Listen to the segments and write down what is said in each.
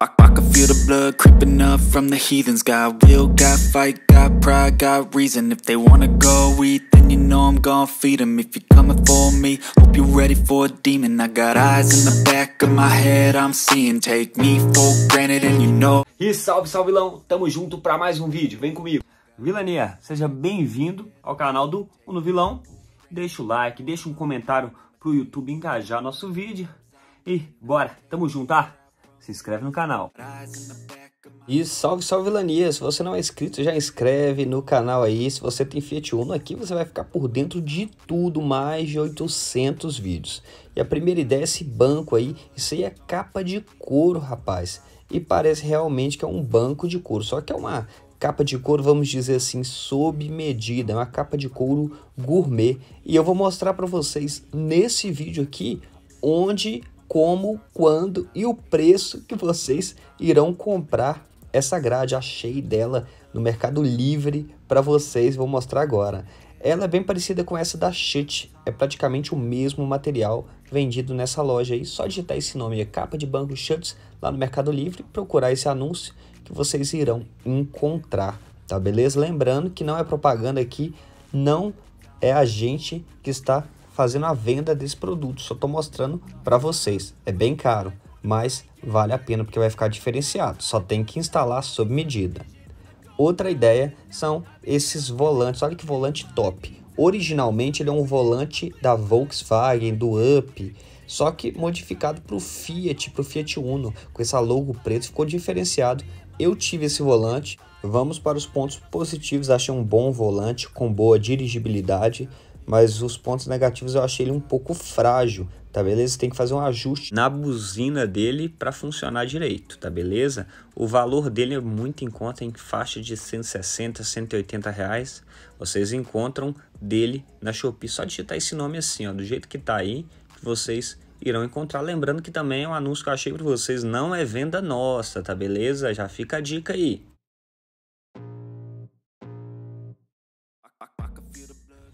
I, I, can feel the blood creeping up from the heathens Got will, got fight, got pride, got reason If they wanna go eat, then you know I'm gonna feed them If you're coming for me, hope you're ready for a demon I got eyes in the back of my head, I'm seeing Take me for granted and you know E salve, salvilão! Tamo junto pra mais um vídeo, vem comigo! Vilania, seja bem-vindo ao canal do Uno Vilão Deixa o like, deixa um comentário pro YouTube engajar nosso vídeo E bora, tamo junto, tá? se inscreve no canal. E salve, salve Lania! Se você não é inscrito, já inscreve no canal aí. Se você tem Fiat Uno aqui, você vai ficar por dentro de tudo, mais de 800 vídeos. E a primeira ideia é esse banco aí, isso aí é capa de couro, rapaz. E parece realmente que é um banco de couro, só que é uma capa de couro, vamos dizer assim, sob medida, é uma capa de couro gourmet. E eu vou mostrar para vocês nesse vídeo aqui onde como, quando e o preço que vocês irão comprar essa grade. Achei dela no Mercado Livre para vocês, vou mostrar agora. Ela é bem parecida com essa da Chute, é praticamente o mesmo material vendido nessa loja aí. Só digitar esse nome, é capa de banco Chutes, lá no Mercado Livre, procurar esse anúncio que vocês irão encontrar, tá beleza? Lembrando que não é propaganda aqui, não é a gente que está fazendo a venda desse produto. Só estou mostrando para vocês. É bem caro, mas vale a pena porque vai ficar diferenciado. Só tem que instalar sob medida. Outra ideia são esses volantes. Olha que volante top. Originalmente ele é um volante da Volkswagen, do Up, só que modificado para o Fiat, para o Fiat Uno, com essa logo preto, ficou diferenciado. Eu tive esse volante. Vamos para os pontos positivos. Achei um bom volante com boa dirigibilidade, mas os pontos negativos eu achei ele um pouco frágil, tá beleza? Tem que fazer um ajuste na buzina dele para funcionar direito, tá beleza? O valor dele é muito em conta, em faixa de 160, 180 reais. Vocês encontram dele na Shopee, só digitar esse nome assim, ó, do jeito que tá aí, vocês irão encontrar. Lembrando que também é um anúncio que eu achei para vocês, não é venda nossa, tá beleza? Já fica a dica aí.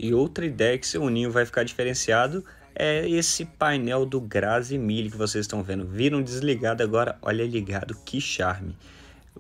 E outra ideia que seu ninho vai ficar diferenciado é esse painel do Mille que vocês estão vendo. Viram desligado agora, olha ligado, que charme.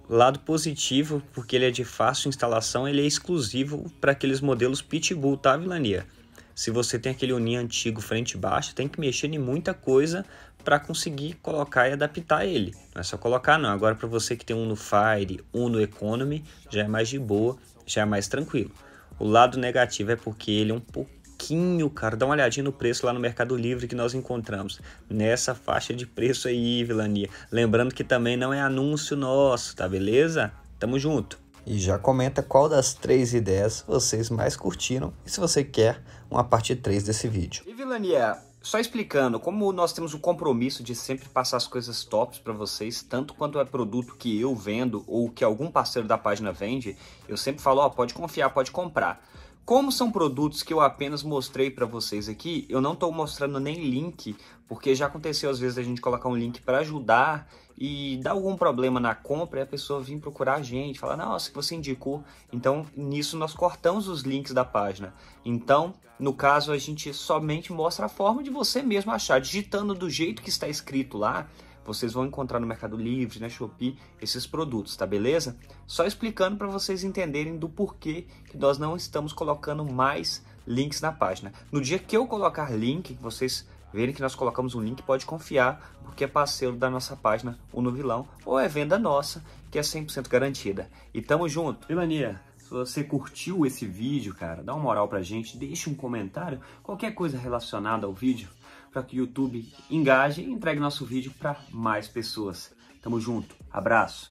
Lado positivo, porque ele é de fácil instalação, ele é exclusivo para aqueles modelos Pitbull, tá Vilania? Se você tem aquele uninho antigo frente baixo, tem que mexer em muita coisa para conseguir colocar e adaptar ele. Não é só colocar não, agora para você que tem um no Fire, um no Economy, já é mais de boa, já é mais tranquilo. O lado negativo é porque ele é um pouquinho caro. Dá uma olhadinha no preço lá no Mercado Livre que nós encontramos. Nessa faixa de preço aí, vilania. Lembrando que também não é anúncio nosso, tá beleza? Tamo junto! E já comenta qual das três ideias vocês mais curtiram e se você quer uma parte 3 desse vídeo. E vilania, é, só explicando, como nós temos o compromisso de sempre passar as coisas tops para vocês, tanto quanto é produto que eu vendo ou que algum parceiro da página vende, eu sempre falo, ó, oh, pode confiar, pode comprar. Como são produtos que eu apenas mostrei para vocês aqui, eu não estou mostrando nem link, porque já aconteceu às vezes a gente colocar um link para ajudar e dá algum problema na compra e a pessoa vir procurar a gente, falar, nossa, que você indicou. Então, nisso nós cortamos os links da página. Então, no caso, a gente somente mostra a forma de você mesmo achar, digitando do jeito que está escrito lá, vocês vão encontrar no Mercado Livre, na Shopee, esses produtos, tá beleza? Só explicando para vocês entenderem do porquê que nós não estamos colocando mais links na página. No dia que eu colocar link, vocês verem que nós colocamos um link, pode confiar, porque é parceiro da nossa página, o No Vilão, ou é venda nossa, que é 100% garantida. E tamo junto! Vilania! Se você curtiu esse vídeo, cara, dá uma moral pra gente, deixa um comentário, qualquer coisa relacionada ao vídeo, para que o YouTube engaje e entregue nosso vídeo para mais pessoas. Tamo junto, abraço!